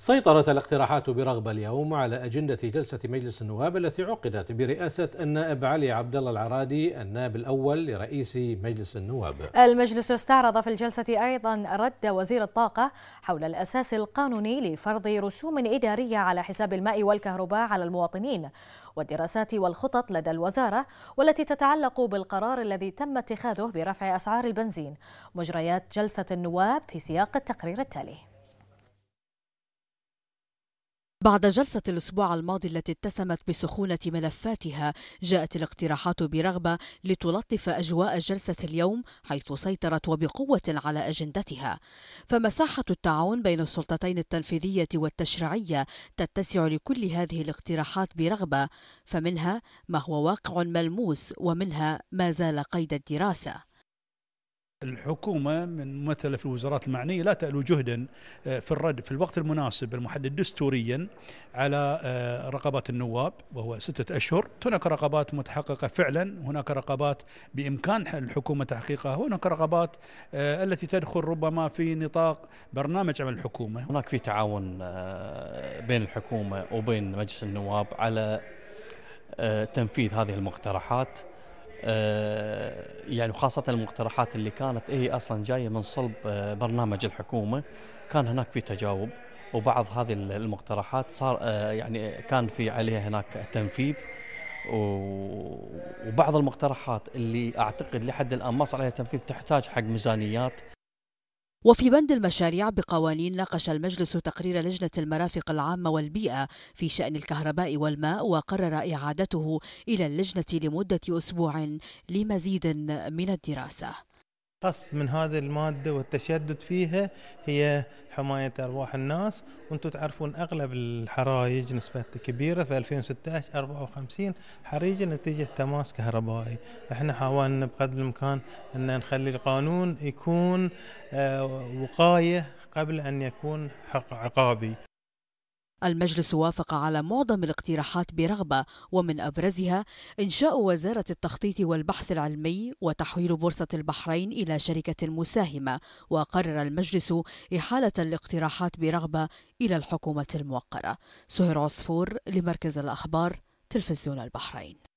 سيطرت الاقتراحات برغبة اليوم على أجندة جلسة مجلس النواب التي عقدت برئاسة النائب علي عبد الله العرادي النائب الأول لرئيس مجلس النواب. المجلس استعرض في الجلسة أيضا رد وزير الطاقة حول الأساس القانوني لفرض رسوم إدارية على حساب الماء والكهرباء على المواطنين والدراسات والخطط لدى الوزارة والتي تتعلق بالقرار الذي تم اتخاذه برفع أسعار البنزين. مجريات جلسة النواب في سياق التقرير التالي. بعد جلسة الأسبوع الماضي التي اتسمت بسخونة ملفاتها جاءت الاقتراحات برغبة لتلطف أجواء جلسة اليوم حيث سيطرت وبقوة على أجندتها فمساحة التعاون بين السلطتين التنفيذية والتشريعية تتسع لكل هذه الاقتراحات برغبة فمنها ما هو واقع ملموس ومنها ما زال قيد الدراسة الحكومة من ممثلة في الوزارات المعنية لا تألو جهدا آه، في الرد في الوقت المناسب المحدد دستوريا على آه، رقبات النواب وهو ستة أشهر هناك رقبات متحققة فعلا هناك رقبات بإمكان الحكومة تحقيقها هناك رقبات آه، التي تدخل ربما في نطاق برنامج عمل الحكومة هناك في تعاون بين الحكومة وبين مجلس النواب على تنفيذ هذه المقترحات يعني خاصة المقترحات اللي كانت هي إيه، أصلا جاية من صلب آه، برنامج الحكومة كان هناك في تجاوب وبعض هذه المقترحات صار آه، يعني كان في عليها هناك تنفيذ وبعض المقترحات اللي اعتقد لحد الان ما صار عليها تنفيذ تحتاج حق ميزانيات وفي بند المشاريع بقوانين ناقش المجلس تقرير لجنة المرافق العامة والبيئة في شأن الكهرباء والماء وقرر إعادته إلى اللجنة لمدة أسبوع لمزيد من الدراسة قص من هذه المادة والتشدد فيها هي حماية أرواح الناس وانتم تعرفون أغلب الحرائج نسبة كبيرة في 2016 54 حريجة نتيجة تماس كهربائي احنا حاولنا بقدر الإمكان أن نخلي القانون يكون آه، وقاية قبل أن يكون حق عقابي المجلس وافق على معظم الاقتراحات برغبة ومن أبرزها إنشاء وزارة التخطيط والبحث العلمي وتحويل بورصة البحرين إلى شركة مساهمة وقرر المجلس إحالة الاقتراحات برغبة إلى الحكومة الموقرة سهر عصفور لمركز الأخبار تلفزيون البحرين